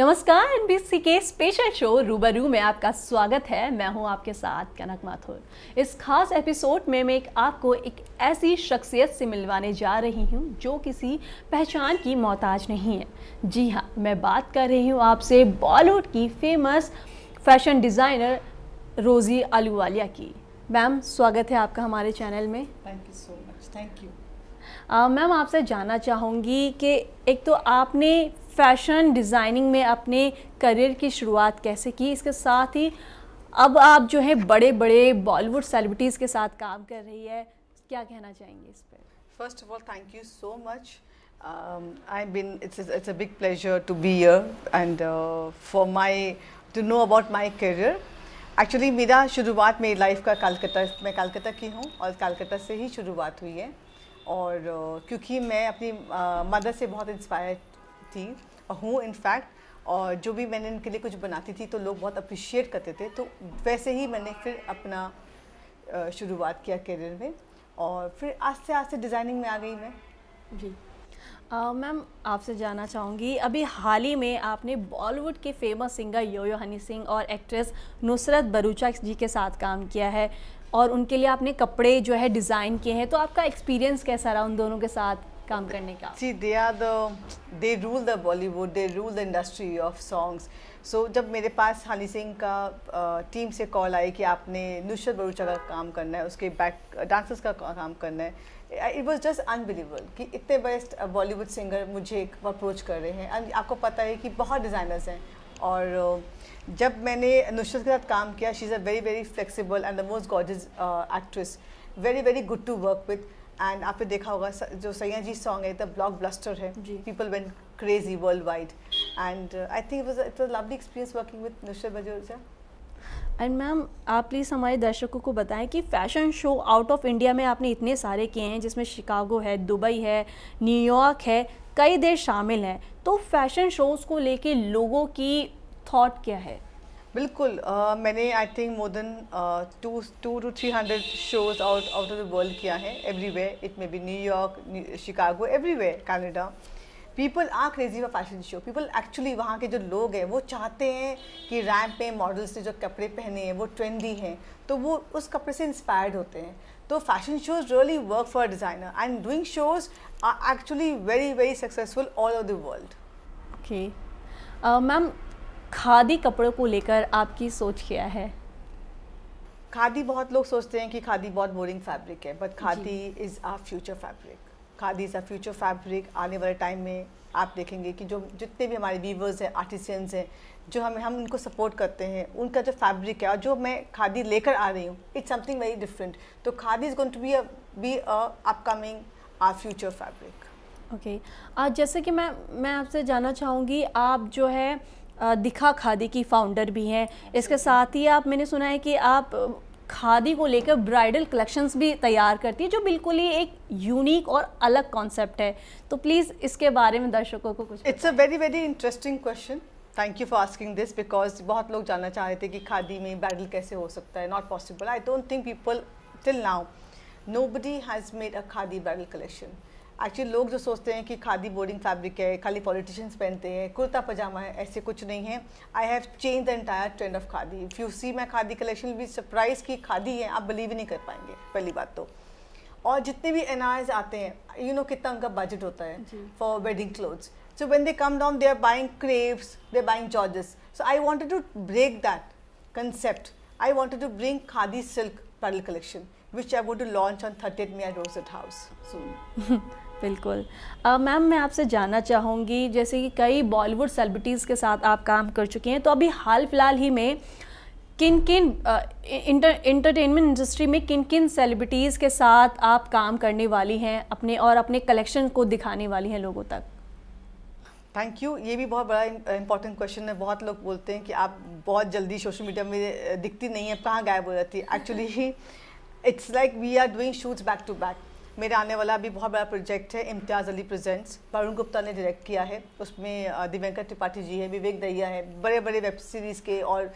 नमस्कार एनबीसी के special show रूबरू में आपका स्वागत है मैं हूं आपके साथ कनक माथुर इस खास एपिसोड में मैं आपको एक ऐसी शख्सियत से मिलवाने जा रही हूं जो किसी पहचान की मोहताज नहीं है जी हां मैं बात कर रही हूं आपसे बॉलीवुड की फेमस फैशन डिज़ाइनर रोज़ी आलूवालिया की मैम स्वागत है आपका हमारे चैनल में thank you so much thank you ma'am आपसे जानना चाहूँगी कि एक तो आपने फैशन डिज़ाइनिंग में अपने करियर की शुरुआत कैसे की इसके साथ ही अब आप जो है बड़े बड़े बॉलीवुड सेलिब्रिटीज़ के साथ काम कर रही है क्या कहना चाहेंगे इस पर first of all thank you so much I been it's it's a big pleasure to be here and for my to know about my career actually मेरा शुरुआत मेरी लाइफ का कलकत्ता मैं कलकत्ता की हूँ और कलकत्ता से ही शुरुआत हुई है और uh, क्योंकि मैं अपनी मदर uh, से बहुत इंस्पायर थी हूँ इनफैक्ट और जो भी मैंने इनके लिए कुछ बनाती थी तो लोग बहुत अप्रिशिएट करते थे तो वैसे ही मैंने फिर अपना शुरुआत किया करियर में और फिर आस्ते आस्ते डिज़ाइनिंग में आ गई मैं जी मैम आपसे जानना चाहूँगी अभी हाल ही में आपने बॉलीवुड के famous singer yo yo Honey Singh और एक्ट्रेस नुसरत बरूचा जी के साथ काम किया है और उनके लिए आपने कपड़े जो है डिज़ाइन किए हैं तो आपका एक्सपीरियंस कैसा रहा उन दोनों के साथ काम करने का जी they are the they rule the Bollywood they rule the industry of songs so जब मेरे पास हनी सिंह का टीम से कॉल आई कि आपने नुसरत बरूचा का काम करना है उसके बैक डांसर्स का काम करना है इट वॉज जस्ट अनबिलीवल कि इतने बेस्ट बॉलीवुड सिंगर मुझे अप्रोच कर रहे हैं आपको पता है कि बहुत डिज़ाइनर्स हैं और जब मैंने नुशरत के साथ काम किया she is a very very flexible and the most gorgeous actress very very good to work with and आपने देखा होगा जो सैया जी सॉन्ग है द ब्लॉक ब्लस्टर है people went crazy worldwide and I think it was lovely experience working with Nushrat Bharucha and ma'am आप please हमारे दर्शकों को बताएं कि fashion show out of India में आपने इतने सारे किए हैं जिसमें शिकागो है दुबई है न्यूयॉर्क है कई देश शामिल हैं तो फैशन शोज़ को लेके लोगों की थॉट क्या है बिल्कुल uh, मैंने I think more than two two two three hundred shows out out of the world किया है everywhere it may be New York Chicago everywhere Canada people are crazy for fashion show people actually वहाँ के जो लोग हैं वो चाहते हैं कि रैम पे मॉडल्स ने जो कपड़े पहने हैं वो ट्रेंडी हैं तो वो उस कपड़े से इंस्पायर्ड होते हैं तो fashion shows really work for designer and doing shows are actually very very successful all over the world okay ma'am khadi कपड़ों को लेकर आपकी सोच क्या है खादी बहुत लोग सोचते हैं कि खादी बहुत बोरिंग फैब्रिक है but khadi is a future fabric khadi is a future fabric आने वाले टाइम में आप देखेंगे कि जो जितने भी हमारे वीवर्स हैं आर्टिसियंस हैं जो हमें हम उनको सपोर्ट करते हैं उनका जो फैब्रिक है और जो मैं खादी लेकर आ रही हूँ इट्स समथिंग वेरी डिफरेंट तो khadi is going to be be a upcoming a future fabric okay आज जैसे कि मैं मैं आपसे जानना चाहूँगी आप जो है दिखा खादी की फ़ाउंडर भी हैं इसके साथ ही आप मैंने सुना है कि आप खादी को लेकर ब्राइडल कलेक्शंस भी तैयार करती है जो बिल्कुल ही एक यूनिक और अलग कॉन्सेप्ट है तो प्लीज़ इसके बारे में दर्शकों को कुछ it's a very very interesting question thank you for asking this because बहुत लोग जानना चाह रहे थे कि खादी में ब्राइडल कैसे हो सकता है not possible I don't think people till now nobody has made a khadi bridal collection actually लोग जो सोचते हैं कि खादी बोर्डिंग फैब्रिक है खाली पॉलिटिशियंस पहनते हैं कुर्ता पजामा है ऐसे कुछ नहीं है I have change the entire trend of khadi if you see मैं खादी कलेक्शन भी सरप्राइज की खादी है आप बिलीव ही नहीं कर पाएंगे पहली बात तो और जितने भी एन आते हैं यू नो कितना उनका बजट होता है for wedding clothes so when they come down they are buying crepes they buying georgettes so I wanted to break that concept I wanted to bring khadi silk apparel collection which I'm going to launch on 30th May at House soon. बिल्कुल ma'am मैं आपसे जानना चाहूँगी जैसे कि कई Bollywood celebrities के साथ आप काम कर चुकी हैं तो अभी हाल फिलहाल ही में किन किन इंटरटेनमेंट इंडस्ट्री में किन किन सेलिब्रिटीज़ के साथ आप काम करने वाली हैं अपने और अपने कलेक्शन को दिखाने वाली हैं लोगों तक थैंक यू ये भी बहुत बड़ा इंपॉर्टेंट क्वेश्चन है बहुत लोग बोलते हैं कि आप बहुत जल्दी सोशल मीडिया में दिखती नहीं है कहाँ गायब हो जाती है actually it's like we are doing shoots back to back मेरा आने वाला अभी बहुत बड़ा प्रोजेक्ट है इम्तियाज़ अली प्रेजेंट्स वरुण गुप्ता ने डायरेक्ट किया है उसमें दिव्यंकर त्रिपाठी जी है विवेक दैया है बड़े बड़े वेब सीरीज़ के और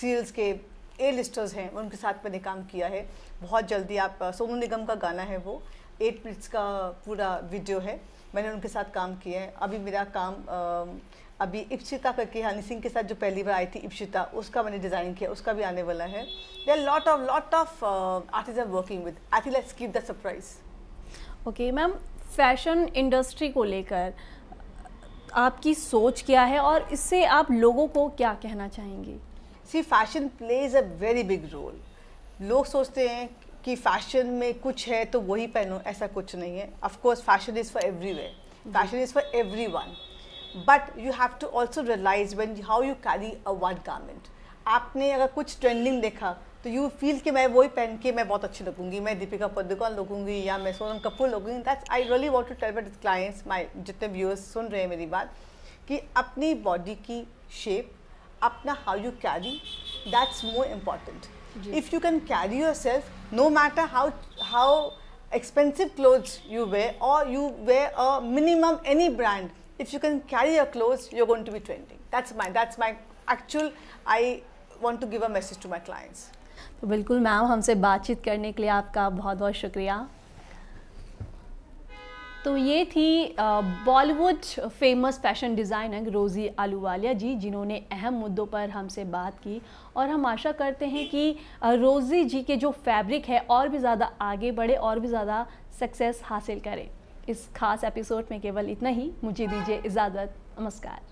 सीरियल्स के ए लिस्टर्स हैं उनके साथ मैंने काम किया है बहुत जल्दी आप सोनू निगम का गाना है वो एट मिनट्स का पूरा वीडियो है मैंने उनके साथ काम किया है अभी मेरा काम अभी इप्सिता करके हनी सिंह के साथ जो पहली बार आई थी इप्सिता उसका मैंने डिज़ाइन किया उसका भी आने वाला है are lot of lot of artist are working with I the let's keep the surprise okay ma'am fashion industry को लेकर आपकी सोच क्या है और इससे आप लोगों को क्या कहना चाहेंगी see fashion plays a very big role लोग सोचते हैं कि फैशन में कुछ है तो वही पहनो ऐसा कुछ नहीं है of course fashion is for everywhere fashion is for everyone but you have to also realise when how you carry a one garment आपने अगर कुछ ट्रेंडिंग देखा तो यू फील कि मैं वही पहन के मैं बहुत अच्छी लगूंगी मैं दीपिका पदुकोण लगूंगी या मैं सोनम कपूर लगूंगी that's I really want to tell but clients my जितने व्यूअर्स सुन रहे हैं मेरी बात कि अपनी बॉडी की शेप अपना how you carry that's more important if you can carry yourself no matter how how expensive clothes you wear और you wear a minimum any brand if you can carry your clothes, you're going to be trending. That's my that's my actual I want to give a message to my clients. तो बिल्कुल ma'am हमसे बातचीत करने के लिए आपका बहुत बहुत शुक्रिया तो ये थी बॉलीवुड फेमस फैशन डिज़ाइनर रोज़ी आलूवालिया जी जिन्होंने अहम मुद्दों पर हमसे बात की और हम आशा करते हैं कि रोज़ी जी के जो फैब्रिक है और भी ज़्यादा आगे बढ़े और भी ज़्यादा सक्सेस हासिल करें इस खास एपिसोड में केवल इतना ही मुझे दीजिए इजाज़त नमस्कार